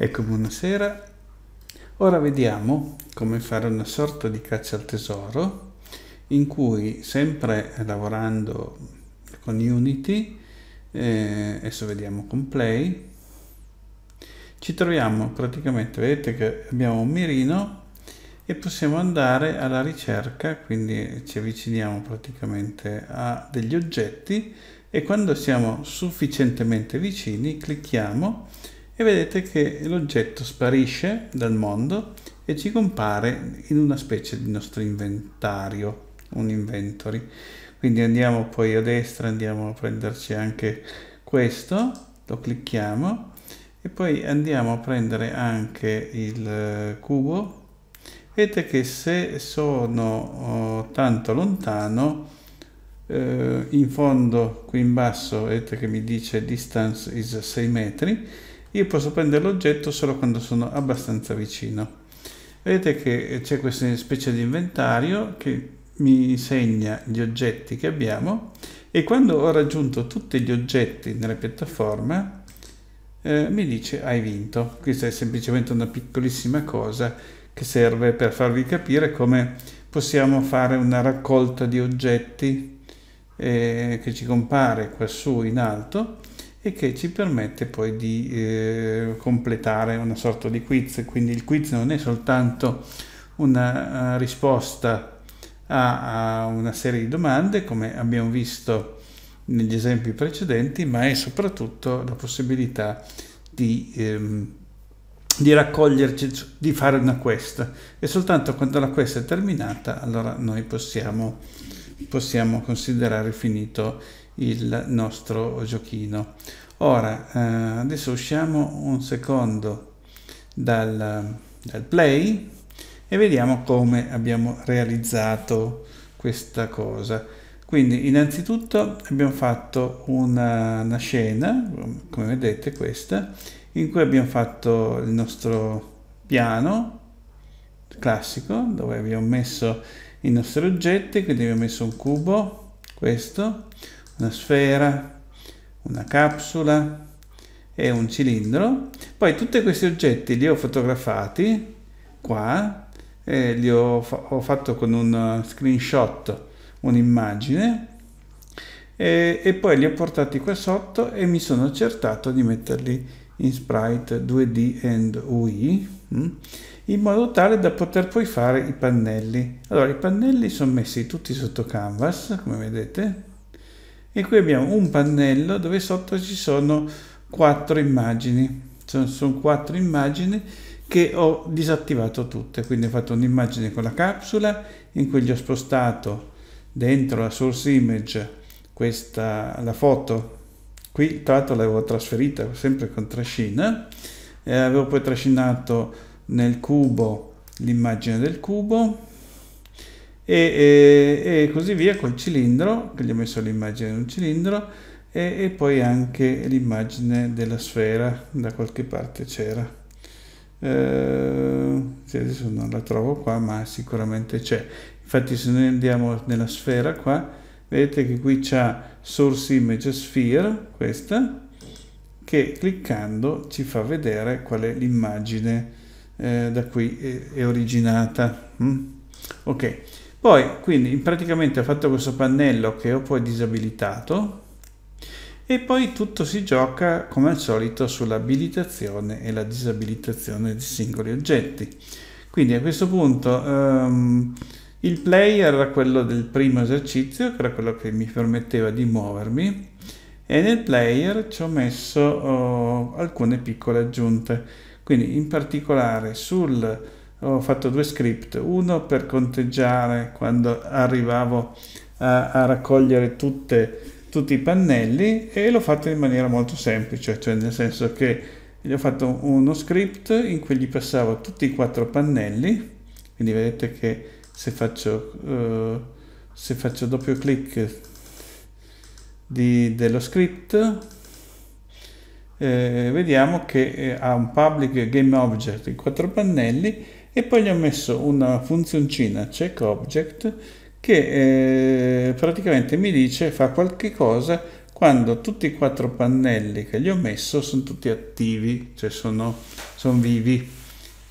Ecco, buonasera. Ora vediamo come fare una sorta di caccia al tesoro in cui sempre lavorando con Unity, eh, adesso vediamo con Play, ci troviamo praticamente, vedete che abbiamo un mirino e possiamo andare alla ricerca, quindi ci avviciniamo praticamente a degli oggetti e quando siamo sufficientemente vicini clicchiamo e vedete che l'oggetto sparisce dal mondo e ci compare in una specie di nostro inventario, un inventory. Quindi andiamo poi a destra, andiamo a prenderci anche questo, lo clicchiamo e poi andiamo a prendere anche il eh, cubo. Vedete che se sono oh, tanto lontano, eh, in fondo qui in basso vedete che mi dice distance is 6 metri, io posso prendere l'oggetto solo quando sono abbastanza vicino. Vedete che c'è questa specie di inventario che mi segna gli oggetti che abbiamo e quando ho raggiunto tutti gli oggetti nella piattaforma eh, mi dice hai vinto. Questa è semplicemente una piccolissima cosa che serve per farvi capire come possiamo fare una raccolta di oggetti eh, che ci compare quassù in alto e che ci permette poi di eh, completare una sorta di quiz. Quindi il quiz non è soltanto una uh, risposta a, a, una serie di domande, come abbiamo visto negli esempi precedenti, ma è soprattutto la possibilità di, ehm, di raccoglierci, di fare una quest. E soltanto quando la quest è terminata, allora noi possiamo, possiamo considerare finito il nostro giochino. Ora, eh, adesso usciamo un secondo dal, dal play e vediamo come abbiamo realizzato questa cosa. Quindi innanzitutto abbiamo fatto una, eh, una, scena, come vedete questa, in cui abbiamo fatto il nostro piano classico dove abbiamo messo i nostri oggetti, quindi abbiamo messo un cubo, questo, una sfera, una capsula e un cilindro. Poi tutti questi oggetti li ho fotografati qua, eh, li ho, fa ho fatto con un screenshot un'immagine e, e, poi li ho portati qua sotto e mi sono accertato di metterli in sprite 2D and UI mm, in modo tale da poter poi fare i pannelli. Allora i pannelli sono messi tutti sotto canvas come vedete e qui abbiamo un pannello dove sotto ci sono quattro immagini sono, sono quattro immagini che ho disattivato tutte quindi ho fatto un'immagine con la capsula in cui gli ho spostato dentro la source image questa la foto qui tra l'altro l'avevo trasferita sempre con trascina e eh, avevo poi trascinato nel cubo l'immagine del cubo e, e, e così via col cilindro, che gli ho messo l'immagine di un cilindro e, e poi anche l'immagine della sfera da qualche parte c'era. Eh, adesso non la trovo qua ma sicuramente c'è infatti se noi andiamo nella sfera qua vedete che qui c'è source image sphere questa che cliccando ci fa vedere qual è l'immagine eh, da cui è, eh, è originata mm? ok poi, quindi, praticamente ho fatto questo pannello che ho poi disabilitato e poi tutto si gioca, come al solito, sull'abilitazione e la disabilitazione di singoli oggetti. Quindi a questo punto ehm, il player era quello del primo esercizio, che era quello che mi permetteva di muovermi, e nel player ci ho messo oh, alcune piccole aggiunte. Quindi in particolare sul ho fatto due script, uno per conteggiare quando arrivavo a, a raccogliere tutte, tutti i pannelli e l'ho fatto in maniera molto semplice, cioè nel senso che gli ho fatto uno script in cui gli passavo tutti i quattro pannelli, quindi vedete che se faccio, eh, se faccio doppio clic di, dello script eh, vediamo che eh, ha un public game object in quattro pannelli e poi gli ho messo una funzioncina checkObject che eh, praticamente mi dice fa qualche cosa quando tutti i quattro pannelli che gli ho messo sono tutti attivi, cioè sono, sono vivi.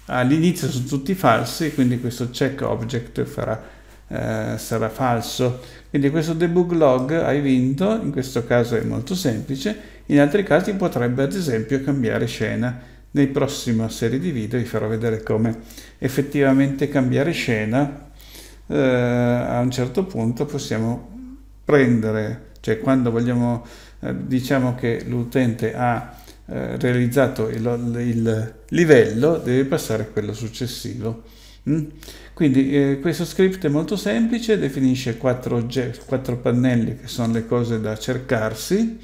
All'inizio sono tutti falsi, quindi questo check object farà, eh, sarà falso. Quindi questo debug log hai vinto, in questo caso è molto semplice, in altri casi potrebbe ad esempio cambiare scena nella prossima serie di video vi farò vedere come effettivamente cambiare scena eh, a un certo punto possiamo prendere, cioè quando vogliamo, eh, diciamo che l'utente ha eh, realizzato il, il, livello, deve passare a quello successivo. Mm? Quindi eh, questo script è molto semplice, definisce quattro, quattro pannelli che sono le cose da cercarsi.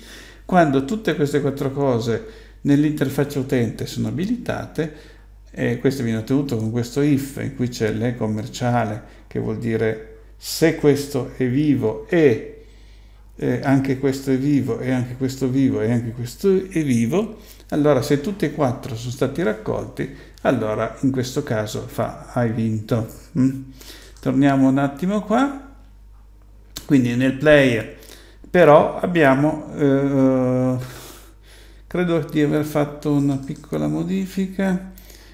Quando tutte queste quattro cose Nell'interfaccia utente sono abilitate e questo viene ottenuto con questo if in cui c'è le commerciale che vuol dire se questo è vivo e, e anche questo è vivo e anche questo è vivo e anche questo è vivo allora se tutti e quattro sono stati raccolti allora in questo caso fa hai vinto mm. torniamo un attimo qua quindi nel player però abbiamo eh, credo di aver fatto una piccola modifica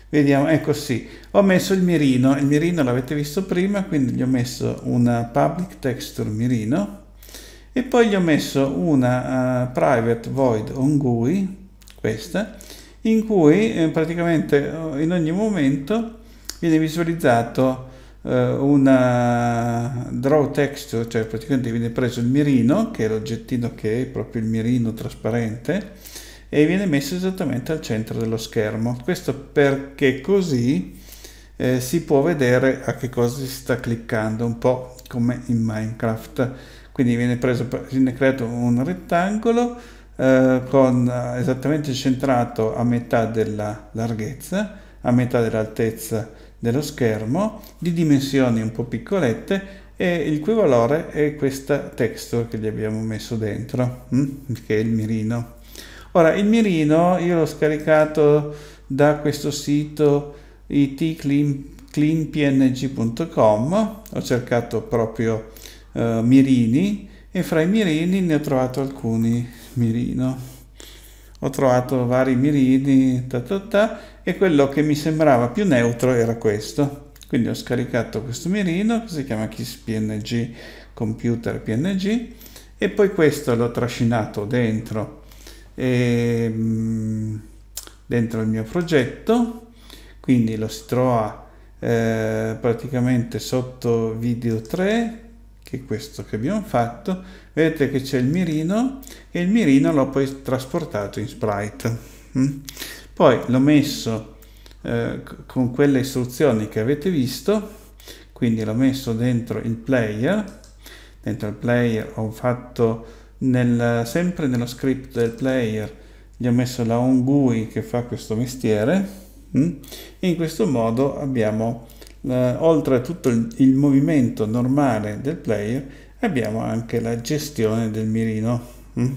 vediamo ecco sì ho messo il mirino il mirino l'avete visto prima quindi gli ho messo una public texture mirino e poi gli ho messo una uh, private void on GUI questa in cui eh, praticamente eh, in ogni momento viene visualizzato eh, una draw texture, cioè praticamente viene preso il mirino, che è l'oggettino che è proprio il mirino trasparente, e viene messo esattamente al centro dello schermo. Questo perché così eh, si può vedere a che cosa si sta cliccando, un po' come in Minecraft. Quindi viene, preso, viene creato un rettangolo eh, con, eh, esattamente centrato a metà della larghezza, a metà dell'altezza dello schermo, di dimensioni un po' piccolette e il cui valore è questa texture che gli abbiamo messo dentro, mm? che è il mirino. Ora, il mirino io l'ho scaricato da questo sito itcleanpng.com, ho cercato proprio eh, mirini e fra i mirini ne ho trovato alcuni mirino. Ho trovato vari mirini ta, ta, ta, e quello che mi sembrava più neutro era questo. Quindi ho scaricato questo mirino, si chiama Kiss PNG, computer PNG, e poi questo l'ho trascinato dentro ehm, dentro il mio progetto quindi lo si trova eh, praticamente sotto video 3 che è questo che abbiamo fatto vedete che c'è il mirino e il mirino l'ho poi trasportato in sprite mm. poi l'ho messo eh, con quelle istruzioni che avete visto quindi l'ho messo dentro il player dentro il player ho fatto nel, sempre nello script del player gli ho messo la on GUI che fa questo mestiere mm, e in questo modo abbiamo eh, oltre a tutto il, movimento normale del player abbiamo anche la gestione del mirino mm.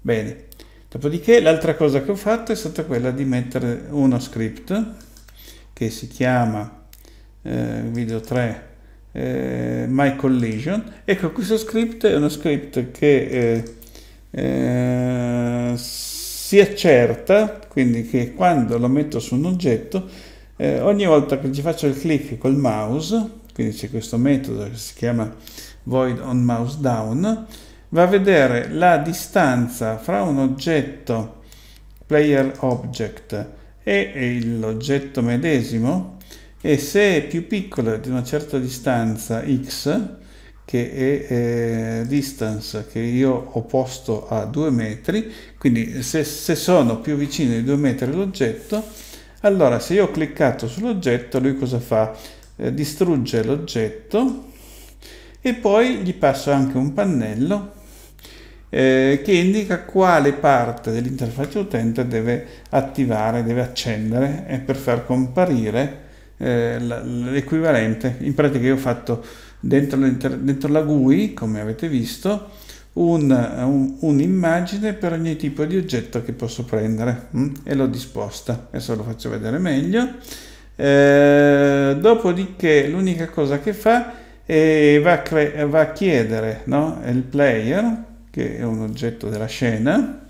bene dopodiché l'altra cosa che ho fatto è stata quella di mettere uno script che si chiama eh, video 3 eh, my collision ecco questo script è uno script che eh, eh si accerta quindi che quando lo metto su un oggetto eh, ogni volta che ci faccio il click col mouse quindi c'è questo metodo che si chiama void on mouse down va a vedere la distanza fra un oggetto player object e l'oggetto medesimo e se è più piccolo di una certa distanza x, che è eh, distance che io ho posto a 2 metri, quindi se, se sono più vicino di 2 metri all'oggetto, allora se io ho cliccato sull'oggetto, lui cosa fa? Eh, distrugge l'oggetto e poi gli passo anche un pannello eh, che indica quale parte dell'interfaccia utente deve attivare, deve accendere eh, per far comparire eh, l'equivalente. In pratica io ho fatto dentro, dentro la GUI, come avete visto, un, un, un'immagine per ogni tipo di oggetto che posso prendere mh? Mm, e l'ho disposta. Adesso lo faccio vedere meglio. Eh, dopodiché l'unica cosa che fa è va a, cre- va a chiedere no? il player, che è un oggetto della scena,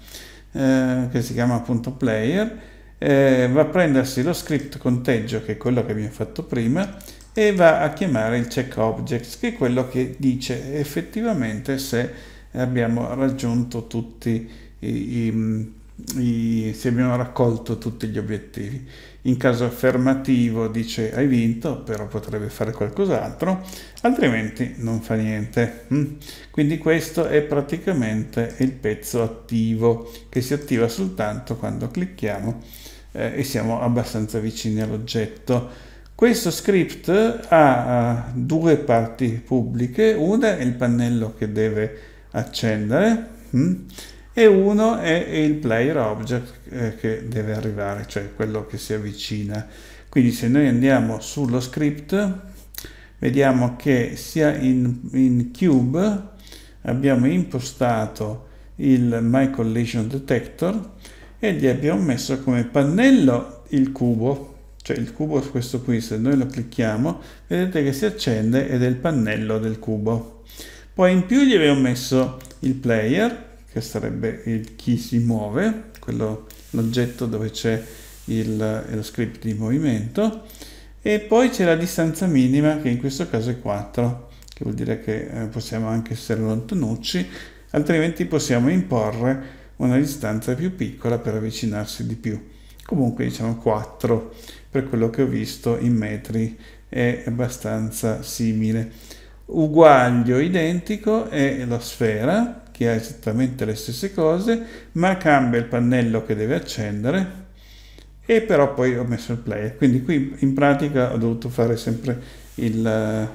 eh, che si chiama appunto player, eh, va a prendersi lo script conteggio, che è quello che abbiamo fatto prima, e va a chiamare il check objects, che è quello che dice effettivamente se abbiamo raggiunto tutti i, i i, se abbiamo raccolto tutti gli obiettivi. In caso affermativo dice hai vinto, però potrebbe fare qualcos'altro, altrimenti non fa niente. Mm? Quindi questo è praticamente il pezzo attivo che si attiva soltanto quando clicchiamo eh, e siamo abbastanza vicini all'oggetto. Questo script ha due parti pubbliche, una è il pannello che deve accendere hm? e uno è il player object eh, che deve arrivare, cioè quello che si avvicina. Quindi se noi andiamo sullo script vediamo che sia in, in cube abbiamo impostato il my collision detector e gli abbiamo messo come pannello il cubo cioè il cubo questo qui se noi lo clicchiamo vedete che si accende ed è il pannello del cubo poi in più gli abbiamo messo il player che sarebbe il chi si muove quello l'oggetto dove c'è lo script di movimento e poi c'è la distanza minima che in questo caso è 4 che vuol dire che eh, possiamo anche essere lontanucci altrimenti possiamo imporre una distanza più piccola per avvicinarsi di più. Comunque diciamo 4 per quello che ho visto in metri è abbastanza simile. Uguaglio identico è la sfera che ha esattamente le stesse cose ma cambia il pannello che deve accendere e però poi ho messo il player quindi qui in pratica ho dovuto fare sempre il,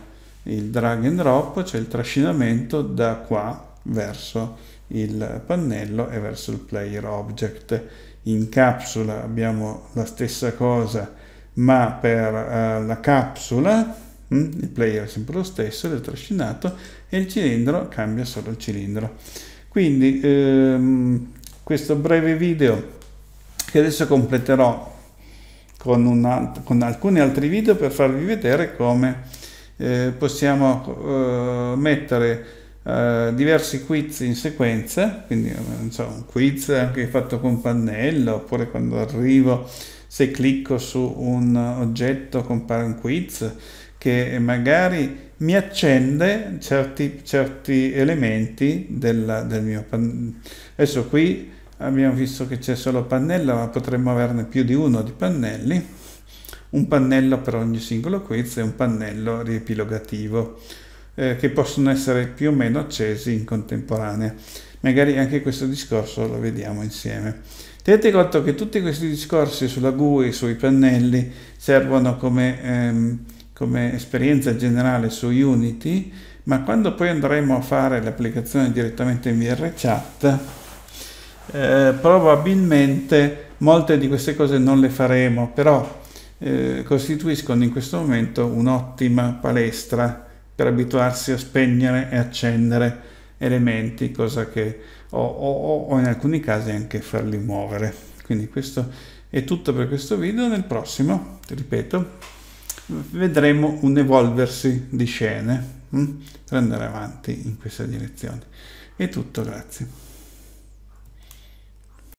il drag and drop cioè il trascinamento da qua verso il pannello e verso il player object. In capsula abbiamo la stessa cosa ma per eh, la capsula mm, il player è sempre lo stesso è trascinato e il cilindro cambia solo il cilindro. Quindi ehm, questo breve video che adesso completerò con, una, con, alcuni altri video per farvi vedere come eh, possiamo eh, mettere eh, diversi quiz in sequenza, quindi eh, so, un quiz anche fatto con pannello, oppure quando arrivo se clicco su un oggetto compare un quiz che magari mi accende certi, certi elementi della, del mio pannello. Adesso qui abbiamo visto che c'è solo pannello, ma potremmo averne più di uno di pannelli, un pannello per ogni singolo quiz e un pannello riepilogativo eh, che possono essere più o meno accesi in contemporanea. Magari anche questo discorso lo vediamo insieme. Tenete conto che tutti questi discorsi sulla GUI, sui pannelli, servono come, ehm, come esperienza generale su Unity, ma quando poi andremo a fare l'applicazione direttamente in VRChat, eh, probabilmente molte di queste cose non le faremo, però eh, costituiscono in questo momento un'ottima palestra per abituarsi a spegnere e accendere elementi, cosa che o, o, o in alcuni casi anche farli muovere. Quindi questo è tutto per questo video, nel prossimo, ripeto, vedremo un evolversi di scene hm, per andare avanti in questa direzione. È tutto, grazie.